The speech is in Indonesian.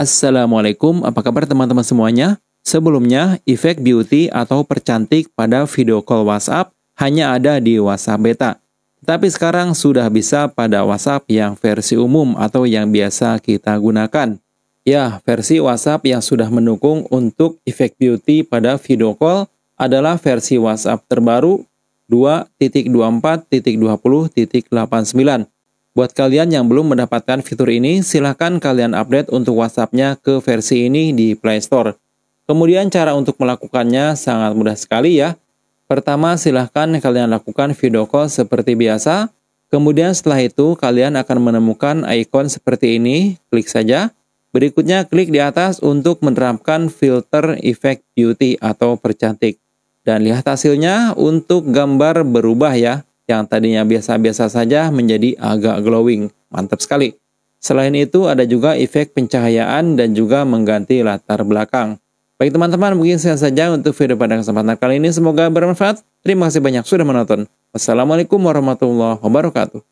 Assalamualaikum, apa kabar teman-teman semuanya? Sebelumnya, efek beauty atau percantik pada video call WhatsApp hanya ada di WhatsApp beta. Tapi sekarang sudah bisa pada WhatsApp yang versi umum atau yang biasa kita gunakan. Ya, versi WhatsApp yang sudah mendukung untuk efek beauty pada video call adalah versi WhatsApp terbaru 2.24.20.89 Buat kalian yang belum mendapatkan fitur ini, silahkan kalian update untuk WhatsApp-nya ke versi ini di Play Store. Kemudian cara untuk melakukannya sangat mudah sekali ya. Pertama, silahkan kalian lakukan video call seperti biasa. Kemudian setelah itu, kalian akan menemukan ikon seperti ini. Klik saja. Berikutnya, klik di atas untuk menerapkan filter efek beauty atau percantik. Dan lihat hasilnya untuk gambar berubah ya yang tadinya biasa-biasa saja menjadi agak glowing. Mantap sekali. Selain itu ada juga efek pencahayaan dan juga mengganti latar belakang. Baik teman-teman, mungkin sekian saja untuk video pada kesempatan kali ini. Semoga bermanfaat. Terima kasih banyak sudah menonton. Wassalamualaikum warahmatullahi wabarakatuh.